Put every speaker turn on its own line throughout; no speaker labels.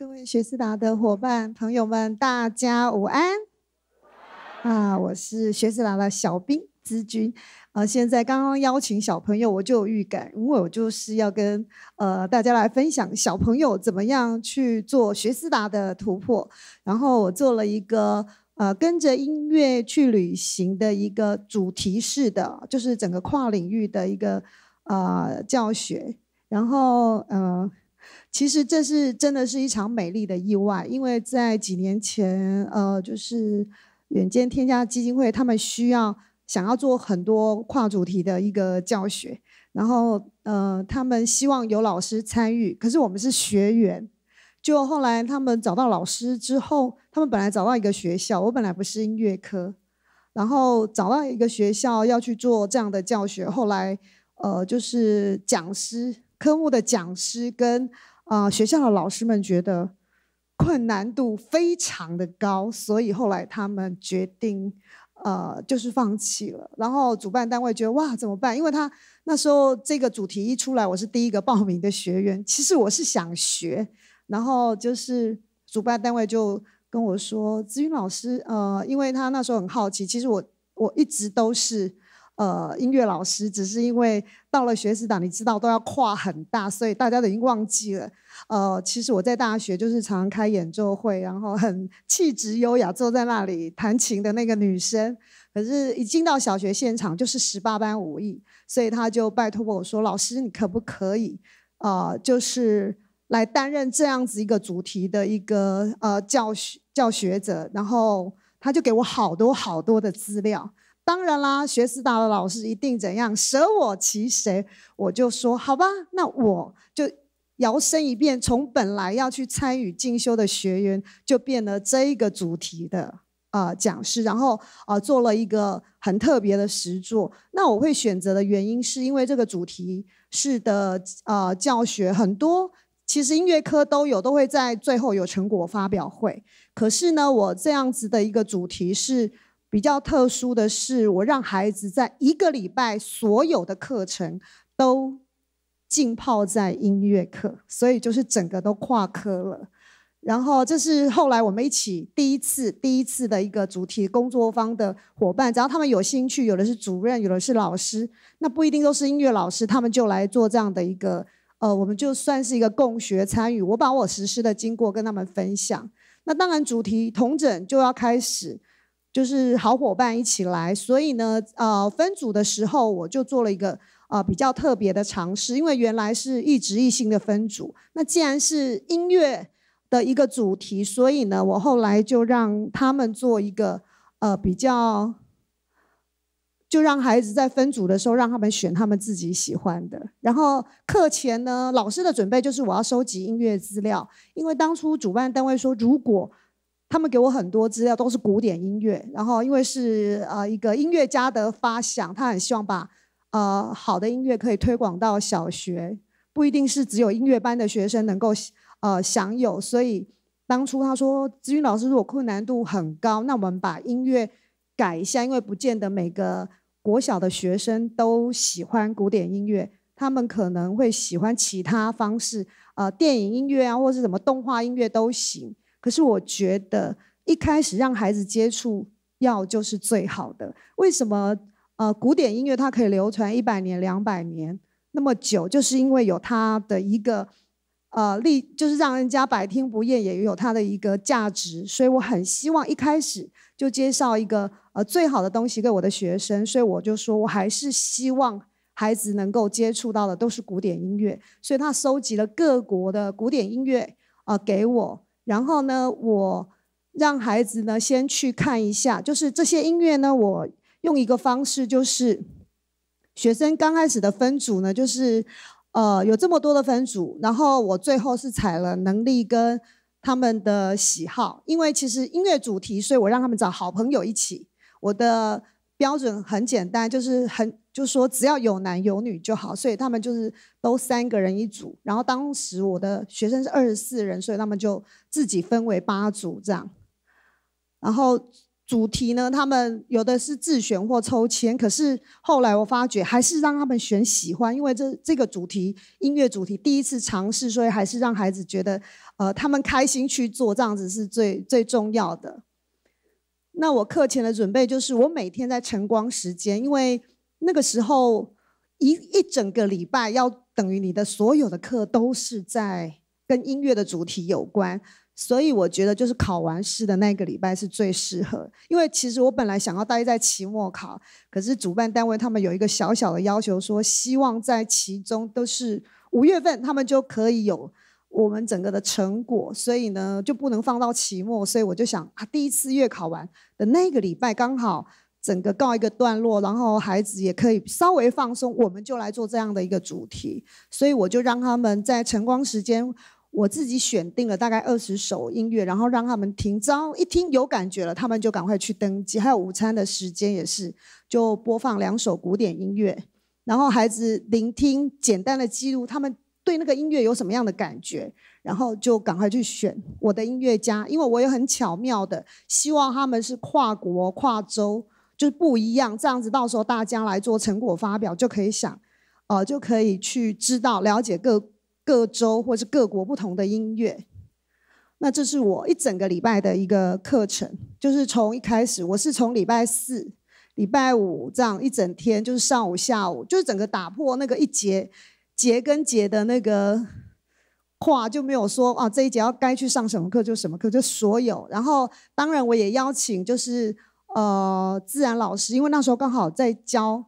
各位学思达的伙伴、朋友们，大家午安！啊，我是学思达的小兵之君。啊，现在刚刚邀请小朋友，我就有预感，因为我就是要跟呃大家来分享小朋友怎么样去做学思达的突破。然后我做了一个呃跟着音乐去旅行的一个主题式的，就是整个跨领域的一个呃教学。然后呃。其实这是真的是一场美丽的意外，因为在几年前，呃，就是远见添加基金会，他们需要想要做很多跨主题的一个教学，然后呃，他们希望有老师参与，可是我们是学员，就后来他们找到老师之后，他们本来找到一个学校，我本来不是音乐科，然后找到一个学校要去做这样的教学，后来呃，就是讲师科目的讲师跟啊，学校的老师们觉得困难度非常的高，所以后来他们决定，呃，就是放弃了。然后主办单位觉得哇，怎么办？因为他那时候这个主题一出来，我是第一个报名的学员。其实我是想学，然后就是主办单位就跟我说，子云老师，呃，因为他那时候很好奇，其实我我一直都是。呃，音乐老师只是因为到了学时档，你知道都要跨很大，所以大家都已经忘记了。呃，其实我在大学就是常常开演奏会，然后很气质优雅坐在那里弹琴的那个女生，可是一进到小学现场就是十八般武艺，所以他就拜托我说：“老师，你可不可以呃，就是来担任这样子一个主题的一个呃教学教学者？”然后他就给我好多好多的资料。当然啦，学师大的老师一定怎样舍我其谁？我就说好吧，那我就摇身一变，从本来要去参与进修的学员，就变了这一个主题的啊讲师，然后啊做了一个很特别的始作。那我会选择的原因，是因为这个主题式的啊教学很多，其实音乐科都有，都会在最后有成果发表会。可是呢，我这样子的一个主题是。比较特殊的是，我让孩子在一个礼拜所有的课程都浸泡在音乐课，所以就是整个都跨科了。然后这是后来我们一起第一次第一次的一个主题工作方的伙伴，只要他们有兴趣，有的是主任，有的是老师，那不一定都是音乐老师，他们就来做这样的一个呃，我们就算是一个共学参与。我把我实施的经过跟他们分享。那当然，主题统整就要开始。就是好伙伴一起来，所以呢，呃，分组的时候我就做了一个呃比较特别的尝试，因为原来是一直一心的分组。那既然是音乐的一个主题，所以呢，我后来就让他们做一个呃比较，就让孩子在分组的时候让他们选他们自己喜欢的。然后课前呢，老师的准备就是我要收集音乐资料，因为当初主办单位说如果。他们给我很多资料，都是古典音乐。然后，因为是呃一个音乐家的发想，他很希望把呃好的音乐可以推广到小学，不一定是只有音乐班的学生能够呃享有。所以当初他说，资询老师如果困难度很高，那我们把音乐改一下，因为不见得每个国小的学生都喜欢古典音乐，他们可能会喜欢其他方式，呃电影音乐啊，或者是什么动画音乐都行。可是我觉得一开始让孩子接触，要就是最好的。为什么？呃，古典音乐它可以流传一百年、两百年那么久，就是因为有它的一个呃历，就是让人家百听不厌，也有它的一个价值。所以我很希望一开始就介绍一个呃最好的东西给我的学生。所以我就说，我还是希望孩子能够接触到的都是古典音乐。所以他收集了各国的古典音乐啊，给我。然后呢，我让孩子呢先去看一下，就是这些音乐呢，我用一个方式，就是学生刚开始的分组呢，就是呃有这么多的分组，然后我最后是采了能力跟他们的喜好，因为其实音乐主题，所以我让他们找好朋友一起。我的。标准很简单，就是很就说只要有男有女就好，所以他们就是都三个人一组。然后当时我的学生是二十四人，所以他们就自己分为八组这样。然后主题呢，他们有的是自选或抽签，可是后来我发觉还是让他们选喜欢，因为这这个主题音乐主题第一次尝试，所以还是让孩子觉得，呃，他们开心去做这样子是最最重要的。那我课前的准备就是，我每天在晨光时间，因为那个时候一一整个礼拜，要等于你的所有的课都是在跟音乐的主题有关，所以我觉得就是考完试的那个礼拜是最适合。因为其实我本来想要待在期末考，可是主办单位他们有一个小小的要求，说希望在其中都是五月份，他们就可以有。我们整个的成果，所以呢就不能放到期末，所以我就想啊，第一次月考完的那个礼拜刚好整个告一个段落，然后孩子也可以稍微放松，我们就来做这样的一个主题。所以我就让他们在晨光时间，我自己选定了大概二十首音乐，然后让他们听，只要一听有感觉了，他们就赶快去登记。还有午餐的时间也是，就播放两首古典音乐，然后孩子聆听，简单的记录他们。对那个音乐有什么样的感觉？然后就赶快去选我的音乐家，因为我有很巧妙的希望他们是跨国、跨州，就是不一样。这样子到时候大家来做成果发表，就可以想，呃，就可以去知道了解各各州或是各国不同的音乐。那这是我一整个礼拜的一个课程，就是从一开始，我是从礼拜四、礼拜五这样一整天，就是上午、下午，就是整个打破那个一节。节跟节的那个话就没有说啊，这一节要该去上什么课就什么课，就所有。然后当然我也邀请就是呃自然老师，因为那时候刚好在教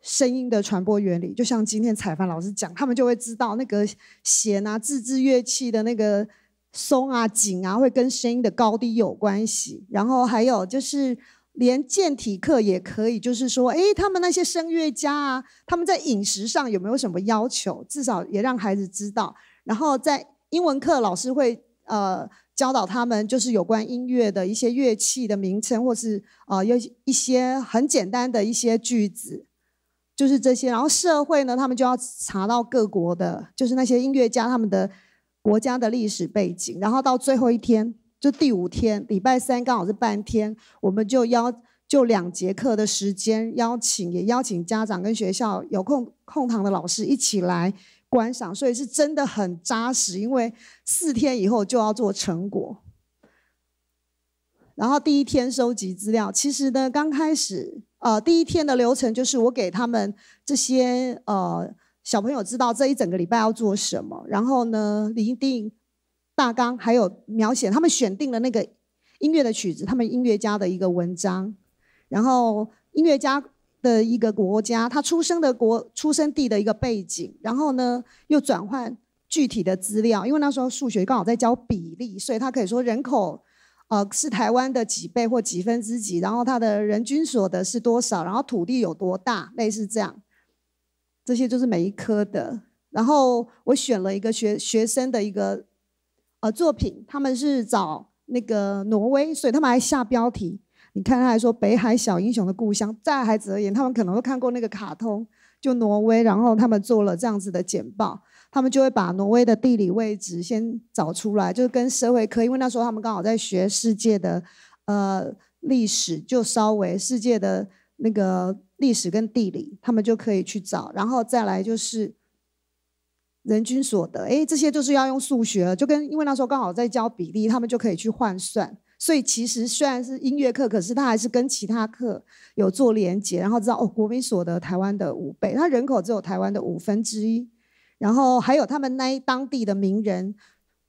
声音的传播原理，就像今天彩访老师讲，他们就会知道那个弦啊、自制乐器的那个松啊、紧啊会跟声音的高低有关系。然后还有就是。连健体课也可以，就是说，哎，他们那些声乐家啊，他们在饮食上有没有什么要求？至少也让孩子知道。然后在英文课，老师会呃教导他们，就是有关音乐的一些乐器的名称，或是啊有一些很简单的一些句子，就是这些。然后社会呢，他们就要查到各国的，就是那些音乐家他们的国家的历史背景。然后到最后一天。就第五天，礼拜三刚好是半天，我们就邀就两节课的时间，邀请也邀请家长跟学校有空空堂的老师一起来观赏，所以是真的很扎实。因为四天以后就要做成果，然后第一天收集资料。其实呢，刚开始呃第一天的流程就是我给他们这些呃小朋友知道这一整个礼拜要做什么，然后呢拟定。大纲还有描写，他们选定了那个音乐的曲子，他们音乐家的一个文章，然后音乐家的一个国家，他出生的国出生地的一个背景，然后呢又转换具体的资料，因为那时候数学刚好在教比例，所以他可以说人口，呃是台湾的几倍或几分之几，然后他的人均所得是多少，然后土地有多大，类似这样，这些就是每一科的。然后我选了一个学学生的一个。呃，作品他们是找那个挪威，所以他们还下标题。你看，他还说“北海小英雄的故乡”。在孩子而言，他们可能会看过那个卡通，就挪威。然后他们做了这样子的简报，他们就会把挪威的地理位置先找出来，就是跟社会科，因为那时候他们刚好在学世界的呃历史，就稍微世界的那个历史跟地理，他们就可以去找。然后再来就是。人均所得，哎，这些就是要用数学，就跟因为那时候刚好在教比例，他们就可以去换算。所以其实虽然是音乐课，可是他还是跟其他课有做连结，然后知道哦，国民所得台湾的五倍，他人口只有台湾的五分之一。然后还有他们那当地的名人，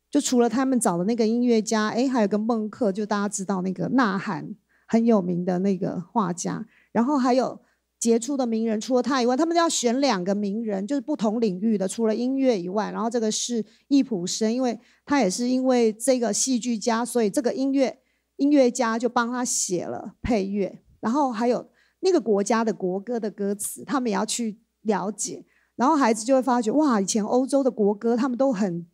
就除了他们找的那个音乐家，哎，还有个孟克，就大家知道那个《呐喊》很有名的那个画家。然后还有。杰出的名人除了他以外，他们要选两个名人，就是不同领域的。除了音乐以外，然后这个是易普生，因为他也是因为这个戏剧家，所以这个音乐音乐家就帮他写了配乐。然后还有那个国家的国歌的歌词，他们也要去了解。然后孩子就会发觉，哇，以前欧洲的国歌他们都很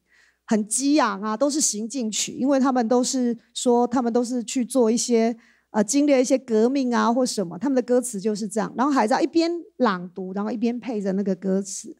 很激昂啊，都是行进曲，因为他们都是说他们都是去做一些。呃，经历了一些革命啊，或什么，他们的歌词就是这样。然后还在一边朗读，然后一边配着那个歌词。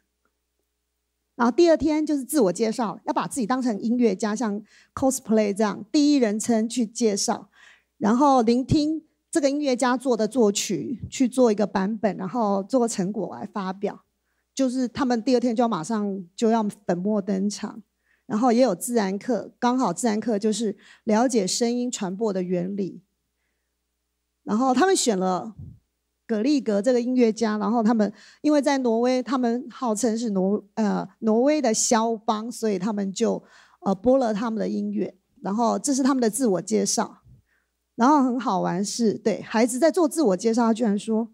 然后第二天就是自我介绍，要把自己当成音乐家，像 cosplay 这样，第一人称去介绍。然后聆听这个音乐家做的作曲，去做一个版本，然后做成果来发表。就是他们第二天就要马上就要粉墨登场。然后也有自然课，刚好自然课就是了解声音传播的原理。然后他们选了格力格这个音乐家，然后他们因为在挪威，他们号称是挪呃挪威的肖邦，所以他们就呃播了他们的音乐。然后这是他们的自我介绍。然后很好玩是，对孩子在做自我介绍，他居然说。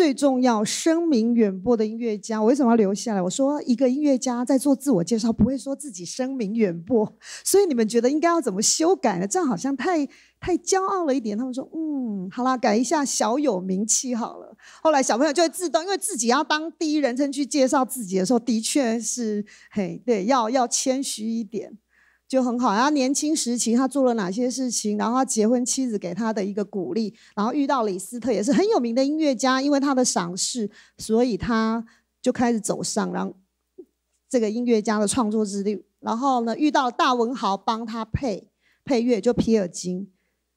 最重要，声名远播的音乐家，我为什么要留下来？我说，一个音乐家在做自我介绍，不会说自己声名远播，所以你们觉得应该要怎么修改呢？这样好像太太骄傲了一点。他们说，嗯，好啦，改一下，小有名气好了。后来小朋友就会自动，因为自己要当第一人称去介绍自己的时候，的确是嘿，对，要要谦虚一点。就很好，然后年轻时期他做了哪些事情，然后他结婚，妻子给他的一个鼓励，然后遇到李斯特也是很有名的音乐家，因为他的赏识，所以他就开始走上，然后这个音乐家的创作之路，然后呢遇到大文豪帮他配配乐，就皮尔金。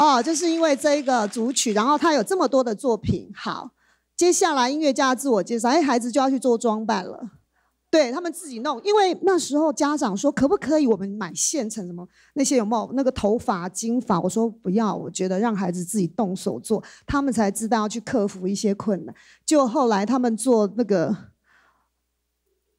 哦，就是因为这个组曲，然后他有这么多的作品。好，接下来音乐家自我介绍。哎，孩子就要去做装扮了，对他们自己弄，因为那时候家长说可不可以我们买现成什么那些有没有那个头发、金发？我说不要，我觉得让孩子自己动手做，他们才知道要去克服一些困难。就后来他们做那个，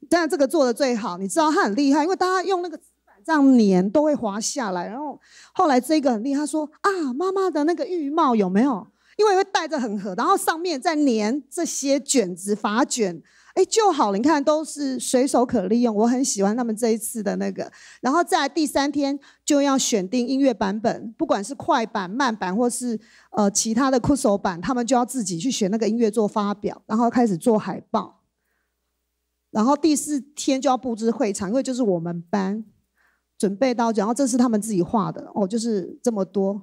但这个做的最好，你知道他很厉害，因为大家用那个。这样粘都会滑下来，然后后来这个很厉害，说啊，妈妈的那个浴帽有没有？因为会戴着很合，然后上面再粘这些卷子发卷，哎就好了。你看都是随手可利用，我很喜欢他们这一次的那个。然后在第三天就要选定音乐版本，不管是快版、慢版，或是呃其他的酷手版，他们就要自己去选那个音乐做发表，然后开始做海报。然后第四天就要布置会场，因为就是我们班。准备刀具，然后这是他们自己画的哦，就是这么多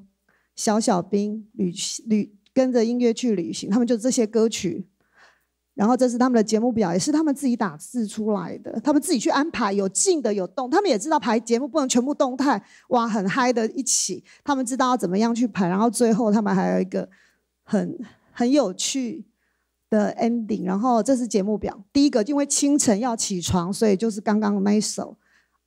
小小兵旅旅跟着音乐去旅行，他们就这些歌曲。然后这是他们的节目表，也是他们自己打字出来的，他们自己去安排有静的有动，他们也知道排节目不能全部动态，哇，很嗨的一起，他们知道要怎么样去排。然后最后他们还有一个很很有趣的 ending。然后这是节目表，第一个因为清晨要起床，所以就是刚刚那首。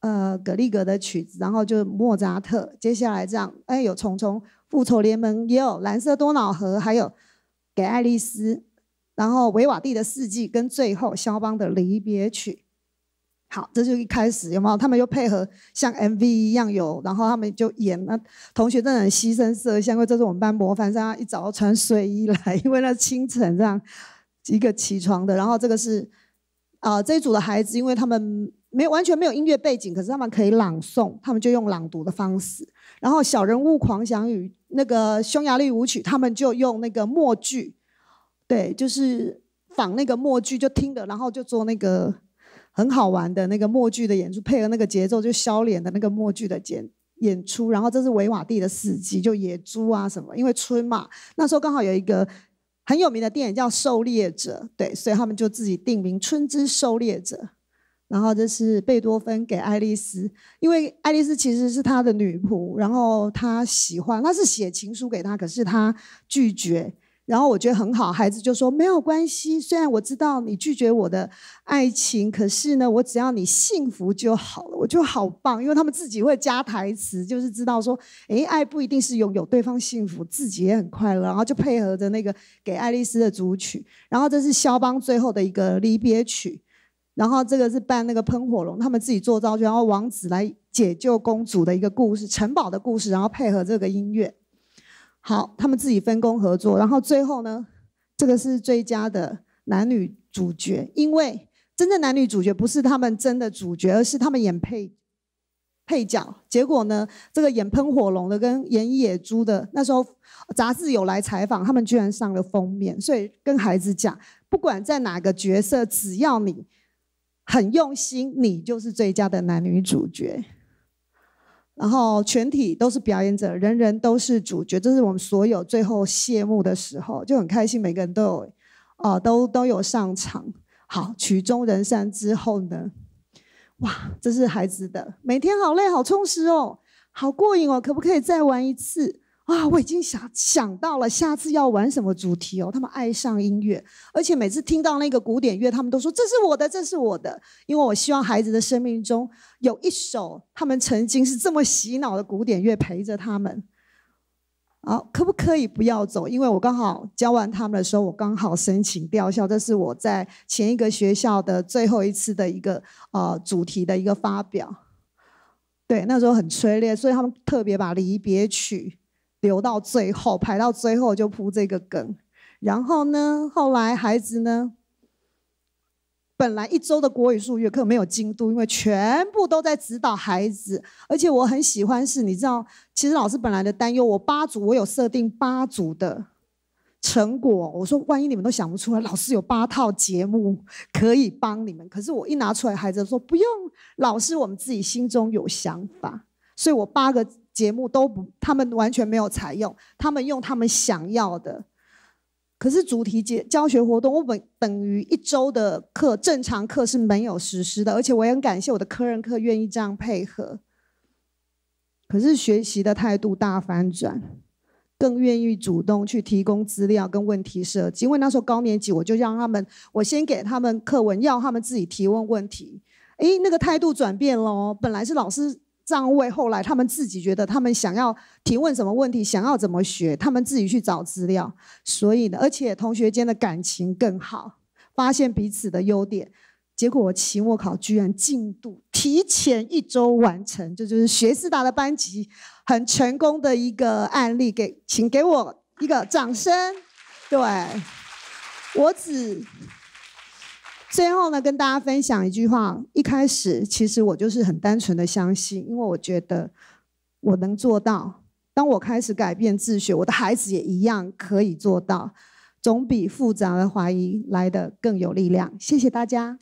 呃，格里格的曲子，然后就莫扎特。接下来这样，哎，有虫虫，复仇联盟也有蓝色多瑙河，还有给爱丽丝，然后维瓦蒂的四季，跟最后肖邦的离别曲。好，这就一开始，有没有？他们又配合像 MV 一样有，然后他们就演。那同学真的很牺牲色相，因为这是我们班模范生，一早穿睡衣来，因为那清晨这样一个起床的。然后这个是啊，这一组的孩子，因为他们。没完全没有音乐背景，可是他们可以朗诵，他们就用朗读的方式。然后《小人物狂想曲》那个匈牙利舞曲，他们就用那个默剧，对，就是仿那个默剧，就听着，然后就做那个很好玩的那个默剧的演出，配合那个节奏，就削脸的那个默剧的演演出。然后这是维瓦第的《死集，就野猪啊什么，因为春嘛，那时候刚好有一个很有名的电影叫《狩猎者》，对，所以他们就自己定名《春之狩猎者》。然后这是贝多芬给爱丽丝，因为爱丽丝其实是他的女仆，然后他喜欢，他是写情书给她，可是她拒绝。然后我觉得很好，孩子就说没有关系，虽然我知道你拒绝我的爱情，可是呢，我只要你幸福就好了，我就好棒。因为他们自己会加台词，就是知道说，哎，爱不一定是拥有对方幸福，自己也很快乐。然后就配合着那个给爱丽丝的主曲，然后这是肖邦最后的一个离别曲。然后这个是扮那个喷火龙，他们自己做造具，然后王子来解救公主的一个故事，城堡的故事，然后配合这个音乐。好，他们自己分工合作，然后最后呢，这个是最佳的男女主角，因为真正男女主角不是他们真的主角，而是他们演配配角。结果呢，这个演喷火龙的跟演野猪的，那时候杂志有来采访，他们居然上了封面。所以跟孩子讲，不管在哪个角色，只要你。很用心，你就是最佳的男女主角。然后全体都是表演者，人人都是主角。这是我们所有最后谢幕的时候，就很开心，每个人都有，啊，都都有上场。好，曲终人散之后呢？哇，这是孩子的，每天好累好充实哦，好过瘾哦，可不可以再玩一次？啊，我已经想想到了下次要玩什么主题哦。他们爱上音乐，而且每次听到那个古典乐，他们都说：“这是我的，这是我的。”因为我希望孩子的生命中有一首他们曾经是这么洗脑的古典乐陪着他们。好，可不可以不要走？因为我刚好教完他们的时候，我刚好申请吊校，这是我在前一个学校的最后一次的一个呃主题的一个发表。对，那时候很催泪，所以他们特别把离别曲。留到最后，排到最后就铺这个梗，然后呢，后来孩子呢，本来一周的国语数学课没有进度，因为全部都在指导孩子，而且我很喜欢是你知道，其实老师本来的担忧，我八组我有设定八组的成果，我说万一你们都想不出来，老师有八套节目可以帮你们，可是我一拿出来，孩子说不用，老师我们自己心中有想法，所以我八个。节目都不，他们完全没有采用，他们用他们想要的。可是主题教教学活动，我本等于一周的课，正常课是没有实施的。而且我也很感谢我的科任课愿意这样配合。可是学习的态度大反转，更愿意主动去提供资料跟问题设计。因为那时候高年级，我就让他们，我先给他们课文，要他们自己提问问题。诶，那个态度转变喽，本来是老师。上位，后来他们自己觉得他们想要提问什么问题，想要怎么学，他们自己去找资料。所以呢，而且同学间的感情更好，发现彼此的优点。结果我期末考居然进度提前一周完成，这就是学四大的班级很成功的一个案例。给，请给我一个掌声。对，我只。最后呢，跟大家分享一句话。一开始其实我就是很单纯的相信，因为我觉得我能做到。当我开始改变自学，我的孩子也一样可以做到，总比复杂的怀疑来的更有力量。谢谢大家。